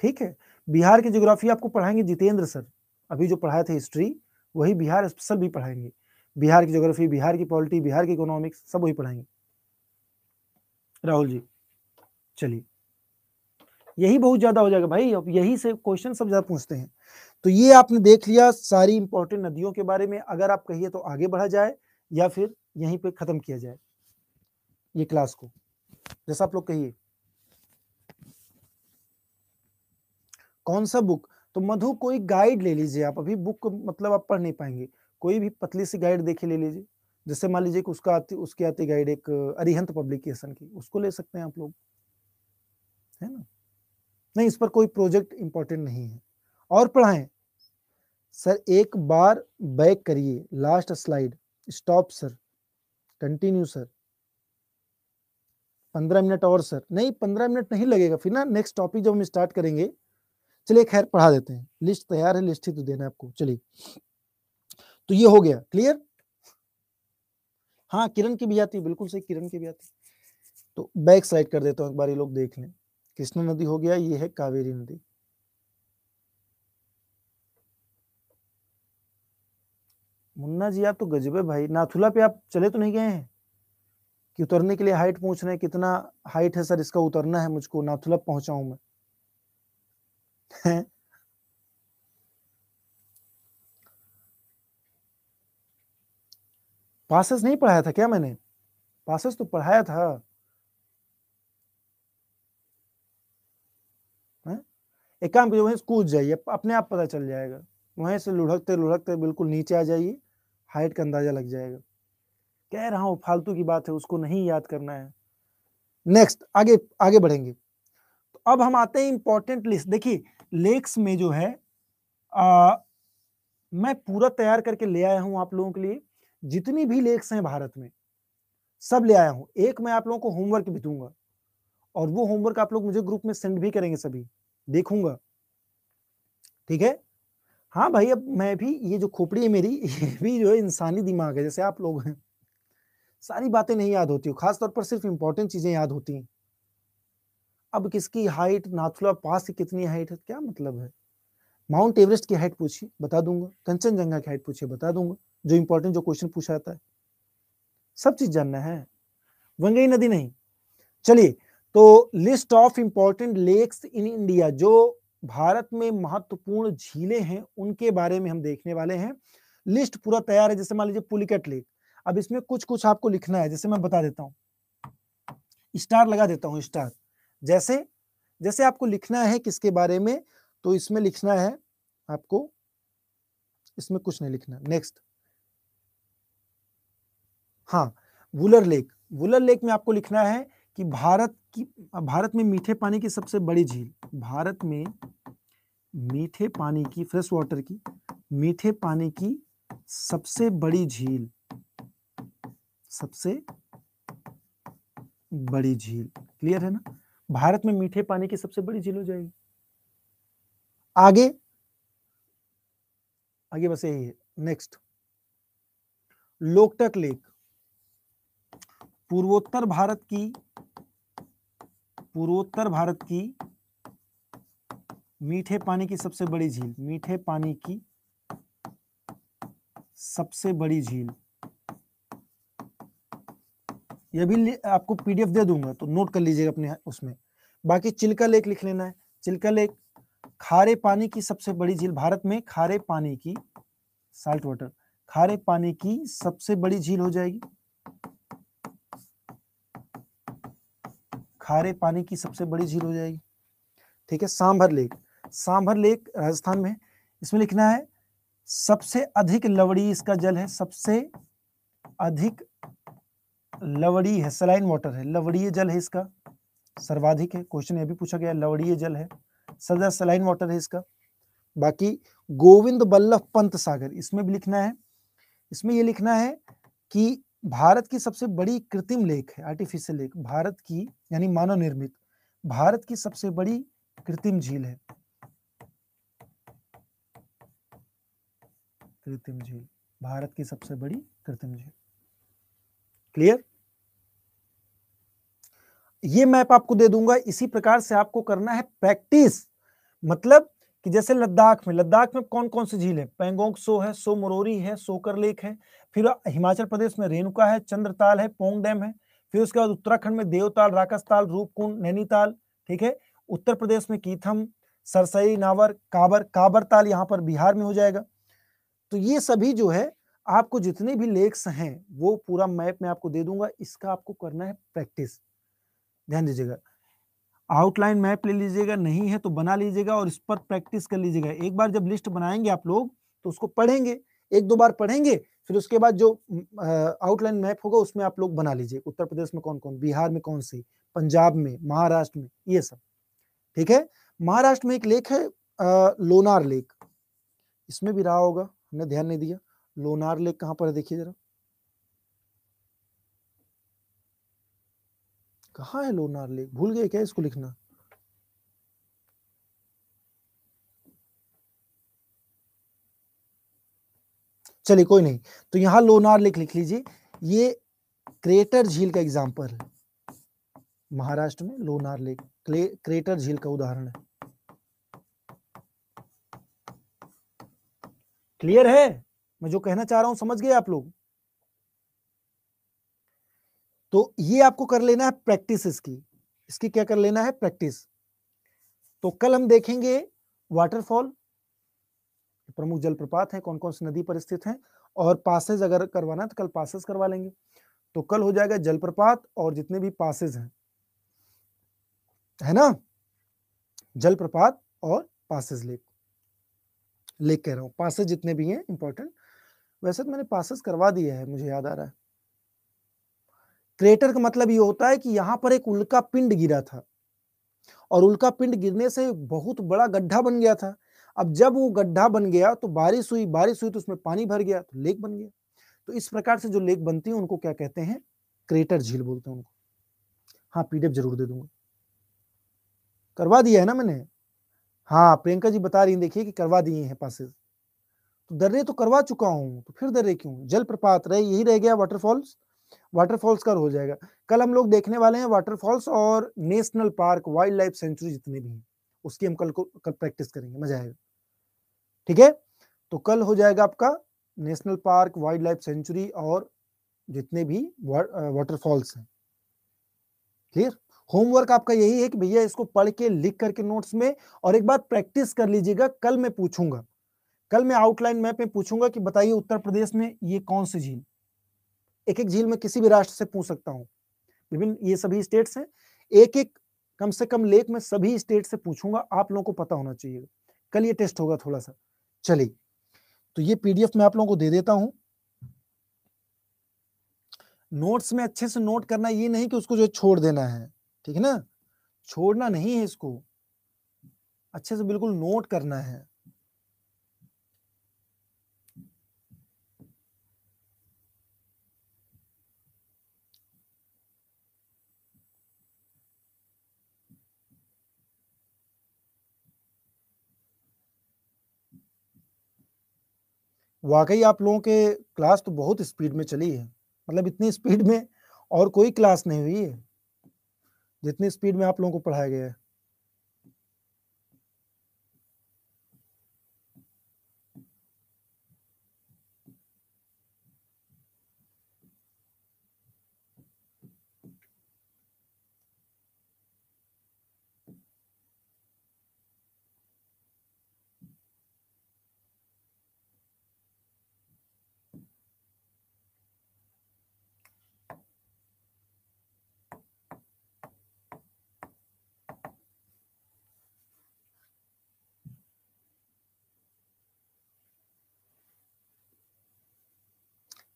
ठीक है बिहार की ज्योग्राफी आपको पढ़ाएंगे जितेंद्र सर अभी जो पढ़ाए थे हिस्ट्री वही बिहार स्पेशल भी पढ़ाएंगे बिहार की ज्योग्राफी बिहार की पॉलिटी बिहार की इकोनॉमिक्स सब वही पढ़ाएंगे राहुल जी चलिए यही बहुत ज्यादा हो जाएगा भाई अब यही से क्वेश्चन सब ज्यादा पूछते हैं तो ये आपने देख लिया सारी इंपॉर्टेंट नदियों के बारे में अगर आप कहिए तो आगे बढ़ा जाए या फिर यहीं पे खत्म किया जाए ये क्लास को जैसा आप लोग कहिए कौन सा बुक तो मधु कोई गाइड ले लीजिए आप अभी बुक मतलब आप पढ़ नहीं पाएंगे कोई भी पतली सी गाइड देखे ले लीजिए जैसे मान लीजिए कि उसका आती उसके आती गाइड एक अरिहंत पब्लिकेशन की उसको ले सकते हैं आप लोग है ना नहीं इस पर कोई प्रोजेक्ट इंपॉर्टेंट नहीं है और पढ़ाएं सर एक बार बैक करिए last slide stop sir continue sir पंद्रह मिनट और सर नहीं पंद्रह मिनट नहीं लगेगा फिर ना नेक्स्ट टॉपिक जब हम स्टार्ट करेंगे चलिए खैर पढ़ा देते हैं लिस्ट तैयार है लिस्ट ही तो देना आपको चलिए तो ये हो गया क्लियर हाँ किरण की भी आती है बिल्कुल सही किरण की भी आती है तो बैक साइड कर देता हूँ एक बार ये लोग देख लें कृष्णा नदी हो गया ये है कावेरी नदी मुन्ना जी आप तो गजबे भाई नाथुला पे आप चले तो नहीं गए हैं कि उतरने के लिए हाइट पूछ रहे हैं कितना हाइट है सर इसका उतरना है मुझको नाथुला पहुंचा हूं मैं पासेस नहीं पढ़ाया था क्या मैंने पासेस तो पढ़ाया था एक काम कीजिए वहीं से कूद जाइए अपने आप पता चल जाएगा वहीं से लुढ़कते लुढ़कते बिल्कुल नीचे आ जाइए हाइट का अंदाजा लग जाएगा कह रहा हूँ फालतू की बात है उसको नहीं याद करना है नेक्स्ट आगे आगे बढ़ेंगे तो अब हम आते हैं इंपॉर्टेंट लिस्ट देखिए लेक्स में जो है आ, मैं पूरा तैयार करके ले आया हूँ आप लोगों के लिए जितनी भी लेक्स हैं भारत में सब ले आया हूँ एक मैं आप लोगों को होमवर्क भी दूंगा और वो होमवर्क आप लोग मुझे ग्रुप में सेंड भी करेंगे सभी देखूंगा ठीक है हाँ भाई अब मैं भी ये जो खोपड़ी है मेरी ये भी जो है इंसानी दिमाग है जैसे आप लोग हैं सारी बातें नहीं याद होती खासतौर पर सिर्फ इंपॉर्टेंट चीजें याद होती हैं अब किसकी हाइट नाथुला पास की कितनी हाइट है क्या मतलब है माउंट एवरेस्ट की हाइट पूछिए बता दूंगा कंचनजंगा की हाइट पूछिए बता दूंगा जो इंपॉर्टेंट जो क्वेश्चन पूछा जाता है सब चीज जानना है वंगई नदी नहीं चलिए तो list of important lakes in India जो भारत में महत्वपूर्ण झीलें हैं उनके बारे में हम देखने वाले हैं लिस्ट पूरा तैयार है जैसे मान लीजिए पुलिकट लेक अब इसमें कुछ कुछ आपको लिखना है जैसे मैं बता देता हूँ स्टार लगा देता हूँ स्टार जैसे जैसे आपको लिखना है किसके बारे में तो इसमें लिखना है आपको इसमें कुछ नहीं लिखना नेक्स्ट हाँ वुलर लेक वुलर लेक में आपको लिखना है कि भारत की भारत में मीठे पानी की सबसे बड़ी झील भारत में मीठे पानी की फ्रेश वाटर की मीठे पानी की सबसे बड़ी झील सबसे बड़ी झील क्लियर है ना भारत में मीठे पानी की सबसे बड़ी झील हो जाएगी आगे आगे बस यही है नेक्स्ट लोकटक लेक पूर्वोत्तर भारत की पूर्वोत्तर भारत की मीठे पानी की सबसे बड़ी झील मीठे पानी की सबसे बड़ी झील यह भी आपको पीडीएफ दे दूंगा तो नोट कर लीजिएगा अपने उसमें बाकी चिल्का लेक लिख लेना है चिल्का लेक खारे पानी की सबसे बड़ी झील भारत में खारे पानी की साल्ट वाटर खारे पानी की सबसे बड़ी झील हो जाएगी खारे पानी की सबसे बड़ी झील हो जाएगी ठीक है सांभर लेक सांभर लेक राजस्थान में इसमें लिखना है सबसे अधिक लवड़ी इसका जल है सबसे अधिक लवड़ी है सलाइन वाटर है लवड़ीय जल है इसका सर्वाधिक है क्वेश्चन ये भी पूछा गया लवड़ीय जल है सदर सलाइन वाटर है इसका बाकी गोविंद बल्लभ पंत सागर इसमें भी लिखना है इसमें ये लिखना है कि भारत की सबसे बड़ी कृत्रिम लेक है आर्टिफिशियल लेक भारत की यानी मानव निर्मित भारत की सबसे बड़ी कृत्रिम झील है कृत्रिम झील भारत की सबसे बड़ी कृत्रिम झील क्लियर ये मैप आपको दे दूंगा इसी प्रकार से आपको करना है प्रैक्टिस मतलब कि जैसे लद्दाख में लद्दाख में कौन कौन सी झील है पेंगोंग सो है सो मरोरी है सोकर लेक है फिर हिमाचल प्रदेश में रेणुका है चंद्रताल है पोंग डैम है फिर उसके बाद उत्तराखंड में देवताल राकसताल रूपकुंड नैनीताल ठीक है उत्तर प्रदेश में कीथम सरसई नावर काबर काबर ताल यहाँ पर बिहार में हो जाएगा तो ये सभी जो है आपको जितने भी लेक्स हैं वो पूरा मैप में आपको दे दूंगा इसका आपको करना है प्रैक्टिस ध्यान दीजिएगा आउटलाइन मैप ले लीजिएगा नहीं है तो बना लीजिएगा और इस पर प्रैक्टिस कर लीजिएगा एक बार जब लिस्ट बनाएंगे आप लोग तो उसको पढ़ेंगे एक दो बार पढ़ेंगे फिर उसके बाद जो आउटलाइन मैप होगा उसमें आप लोग बना लीजिए उत्तर प्रदेश में कौन कौन बिहार में कौन से पंजाब में महाराष्ट्र में ये सब ठीक है महाराष्ट्र में एक लेक है आ, लोनार लेक इसमें भी रहा होगा हमने ध्यान नहीं दिया लोनार लेक कहां पर है देखिए जरा कहा है लोनार लेक भूल गए क्या इसको लिखना चलिए कोई नहीं तो यहां लोनार लेक लिख लीजिए ये क्रेटर झील का एग्जाम्पल है महाराष्ट्र में लोनार लेक क्रेटर झील का उदाहरण है क्लियर है मैं जो कहना चाह रहा हूं समझ गए आप लोग तो ये आपको कर लेना है प्रैक्टिस इसकी इसकी क्या कर लेना है प्रैक्टिस तो कल हम देखेंगे वाटरफॉल प्रमुख जलप्रपात हैं कौन कौन सी नदी पर स्थित हैं और पासेज अगर करवाना है तो कल पासेज करवा लेंगे तो कल हो जाएगा जलप्रपात और जितने भी पासेज हैं है ना जलप्रपात और पासेज लेक लेक कह रहा हूं पासेज जितने भी हैं इंपॉर्टेंट वैसे तो मैंने पासेज करवा दिया है मुझे याद आ रहा है क्रेटर का मतलब ये होता है कि यहां पर एक उल्का पिंड गिरा था और उल्का पिंड गिरने से बहुत बड़ा गड्ढा बन गया था अब जब वो गड्ढा बन गया तो बारिश हुई बारिश हुई तो उसमें पानी भर गया तो लेक बन गया तो इस प्रकार से जो लेक बनती है उनको क्या कहते हैं क्रेटर झील बोलते हैं उनको हाँ पीडीएफ जरूर दे दूंगा करवा दिया है ना मैंने हाँ प्रियंका जी बता रही है देखिए कि करवा दिए हैं पासेज तो दर्रे तो करवा चुका हूँ तो फिर दर्रे क्यों जलप्रपात रहे यही रह गया वाटरफॉल्स वाटरफॉल्स का हो जाएगा कल हम लोग देखने वाले हैं वाटरफॉल्स और national park wildlife sanctuary जितने भी हैं उसकी हम कल को कल प्रैक्टिस करेंगे मजा आएगा ठीक है तो कल हो जाएगा आपका national park wildlife sanctuary और जितने भी वाटरफॉल्स हैं क्लियर होमवर्क आपका यही है कि भैया इसको पढ़ के लिख करके नोट्स में और एक बार प्रैक्टिस कर लीजिएगा कल मैं पूछूंगा कल मैं आउटलाइन मैप में पूछूंगा कि बताइए उत्तर प्रदेश में ये कौन सी झील एक एक झील में किसी भी राष्ट्र से पूछ सकता हूँ विभिन्न ये सभी स्टेट्स हैं एक एक कम से कम लेख में सभी स्टेट से पूछूंगा आप लोगों को पता होना चाहिए कल ये टेस्ट होगा थोड़ा सा चलेगी तो ये पीडीएफ मैं आप लोगों को दे देता हूं नोट्स में अच्छे से नोट करना ये नहीं कि उसको जो छोड़ देना है ठीक है ना छोड़ना नहीं है इसको अच्छे से बिल्कुल नोट करना है वाकई आप लोगों के क्लास तो बहुत स्पीड में चली है मतलब इतनी स्पीड में और कोई क्लास नहीं हुई है जितनी स्पीड में आप लोगों को पढ़ाया गया है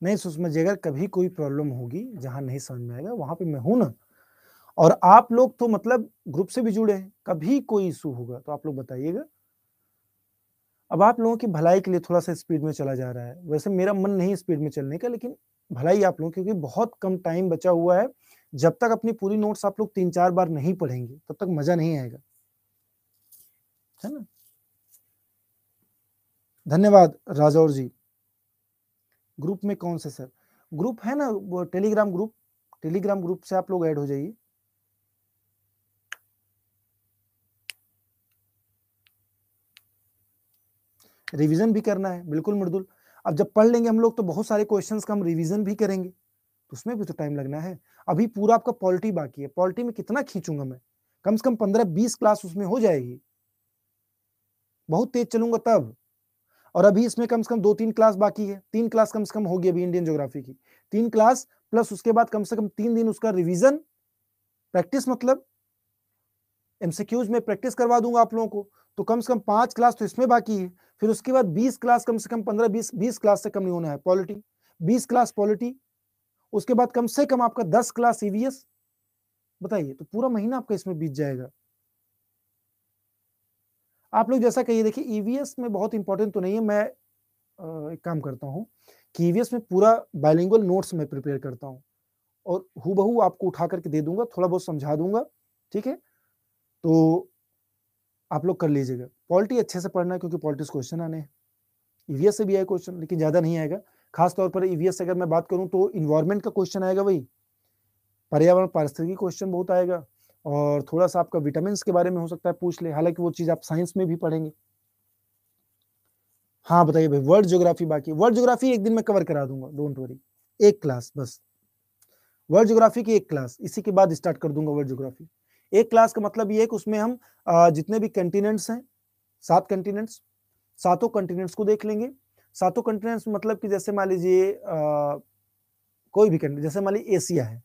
नहीं सुषमा जी अगर कभी कोई प्रॉब्लम होगी जहाँ नहीं समझ में आएगा वहां पे मैं हूं ना और आप लोग तो मतलब ग्रुप से भी जुड़े हैं कभी कोई इशू होगा तो आप लोग बताइएगा अब आप लोगों की भलाई के लिए थोड़ा सा स्पीड में चला जा रहा है वैसे मेरा मन नहीं स्पीड में चलने का लेकिन भलाई आप लोगों क्योंकि बहुत कम टाइम बचा हुआ है जब तक अपनी पूरी नोट्स आप लोग तीन चार बार नहीं पढ़ेंगे तब तक मजा नहीं आएगा है ना धन्यवाद राजौर जी ग्रुप में कौन से सर ग्रुप है ना टेलीग्राम ग्रुप टेलीग्राम ग्रुप से आप लोग ऐड हो जाइए रिवीजन भी करना है बिल्कुल मृदुल अब जब पढ़ लेंगे हम लोग तो बहुत सारे क्वेश्चन का हम रिविजन भी करेंगे तो उसमें भी तो टाइम लगना है अभी पूरा आपका पॉलिटी बाकी है पॉलिटी में कितना खींचूंगा मैं कम से कम पंद्रह बीस क्लास उसमें हो जाएगी बहुत तेज चलूंगा तब और अभी इसमें कम से कम दो तीन क्लास बाकी है तीन क्लास कम से कम होगी अभी इंडियन ज्योग्राफी की तीन क्लास प्लस उसके बाद कम से कम तीन दिन उसका रिविजन प्रैक्टिस मतलब एमसीक्यूज में प्रैक्टिस करवा दूंगा आप लोगों को तो कम से कम पांच क्लास तो इसमें बाकी है फिर उसके बाद बीस क्लास कम से कम पंद्रह बीस बीस क्लास से कम नहीं होना है पॉलिटी बीस क्लास पॉलिटी उसके बाद कम से कम आपका दस क्लास ईवीएस e बताइए तो पूरा महीना आपका इसमें बीत जाएगा आप लोग जैसा कहिए देखिए ईवीएस e में बहुत इंपॉर्टेंट तो नहीं है मैं एक काम करता हूँ कि ईवीएस e में पूरा बायलिंगुअल नोट्स मैं प्रिपेयर करता हूँ और हु आपको उठा करके दे दूंगा थोड़ा बहुत समझा दूंगा ठीक है तो आप लोग कर लीजिएगा पॉलिटी अच्छे से पढ़ना क्योंकि पॉलिटिक्स क्वेश्चन आने हैं ईवीएस e से भी आए क्वेश्चन लेकिन ज़्यादा नहीं आएगा खासतौर पर ईवीएस से अगर मैं बात करूँ तो इन्वायरमेंट का क्वेश्चन आएगा वही पर्यावरण पारिस्थितिकी क्वेश्चन बहुत आएगा और थोड़ा सा आपका विटामिन के बारे में हो सकता है पूछ ले हालांकि वो चीज आप साइंस में भी पढ़ेंगे हाँ बताइए भाई वर्ल्ड ज्योग्राफी बाकी वर्ल्ड ज्योग्राफी एक दिन में कवर करा दूंगा डोंट वरी एक क्लास बस वर्ल्ड ज्योग्राफी की एक क्लास इसी के बाद स्टार्ट कर दूंगा वर्ल्ड ज्योग्राफी एक क्लास का मतलब ये है कि उसमें हम जितने भी कंटिनेंट्स हैं सात कंटिनेंट्स सातों कंटिनेंट्स को देख लेंगे सातों कंटिनेंट्स मतलब कि जैसे मान लीजिए कोई भी कंटिनेंट जैसे मान लीजिए एशिया है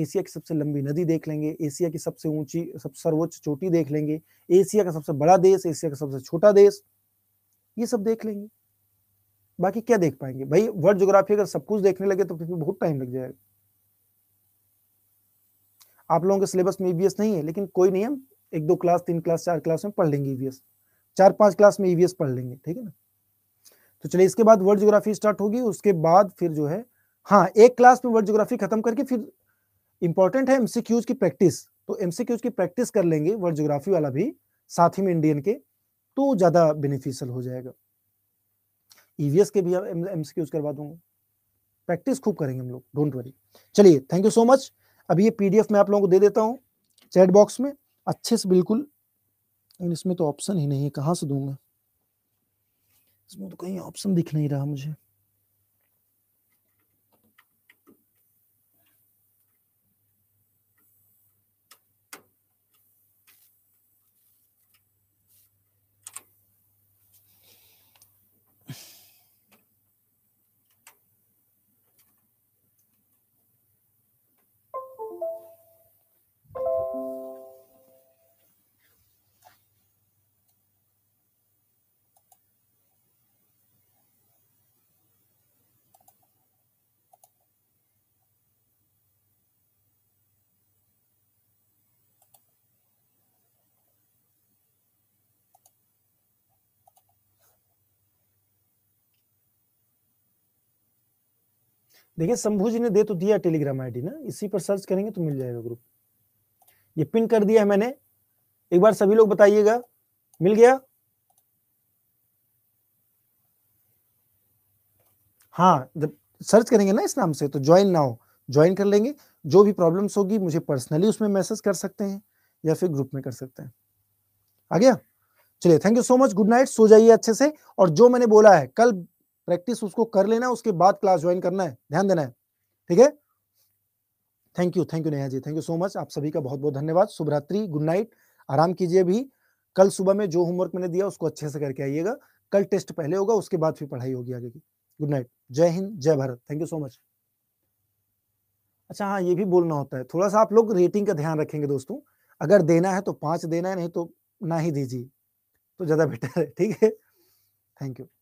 एशिया की सबसे लंबी नदी देख लेंगे एशिया की सबसे ऊंची सब सर्वोच्च चोटी देख लेंगे एशिया का सबसे बड़ा देश एशिया का सबसे छोटा देश ये सब देख लेंगे बाकी क्या देख पाएंगे भाई वर्ल्ड ज्योग्राफी अगर सब कुछ देखने लगे तो फिर बहुत टाइम लग जाएगा आप लोगों के सिलेबस में ईवीएस e नहीं है लेकिन कोई नहीं हम एक दो क्लास तीन क्लास चार क्लास में पढ़ लेंगे ईवीएस e चार पांच क्लास में ईवीएस e पढ़ लेंगे ठीक है ना तो चलिए इसके बाद वर्ल्ड ज्योग्राफी स्टार्ट होगी उसके बाद फिर जो है हाँ एक क्लास में वर्ल्ड ज्योग्राफी खत्म करके फिर इंपॉर्टेंट है एमसीक्यूज की प्रैक्टिस तो एमसीक्यूज की प्रैक्टिस कर लेंगे वर्ल्ड ज्योग्राफी वाला भी साथ ही में इंडियन के तो ज्यादा बेनिफिशियल हो जाएगा ईवीएस e के भी एमसीक्यूज करवा दूंगा प्रैक्टिस खूब करेंगे हम लोग डोंट वरी चलिए थैंक यू सो मच अभी ये पीडीएफ मैं आप लोगों को दे देता हूँ चैट बॉक्स में अच्छे से बिल्कुल इसमें तो ऑप्शन ही नहीं है कहाँ से दूंगा इसमें तो कहीं ऑप्शन दिख नहीं रहा मुझे देखिए शंभू जी ने दे तो दिया टेलीग्राम आईडी ना इसी पर सर्च करेंगे तो मिल जाएगा ग्रुप ये पिन कर दिया है मैंने एक बार सभी लोग बताइएगा मिल गया हाँ जब सर्च करेंगे ना इस नाम से तो ज्वाइन ना हो ज्वाइन कर लेंगे जो भी प्रॉब्लम्स होगी मुझे पर्सनली उसमें मैसेज कर सकते हैं या फिर ग्रुप में कर सकते हैं आ गया चलिए thank you so much good night सो जाइए अच्छे से और जो मैंने बोला है कल प्रैक्टिस उसको कर लेना है उसके बाद क्लास ज्वाइन करना है ध्यान देना है ठीक है thank you thank you Neha ji thank you so much आप सभी का बहुत बहुत धन्यवाद शुभरात्रि गुड नाइट आराम कीजिए भी कल सुबह में जो होमवर्क मैंने दिया उसको अच्छे से करके आइएगा कल टेस्ट पहले होगा उसके बाद फिर पढ़ाई होगी आगे की गुड नाइट जय हिंद जय Bharat thank you so much अच्छा हाँ ये भी बोलना होता है थोड़ा सा आप लोग रेटिंग का ध्यान रखेंगे दोस्तों अगर देना है तो पांच देना है नहीं तो ना ही दीजिए तो ज़्यादा बेटर है ठीक है थैंक यू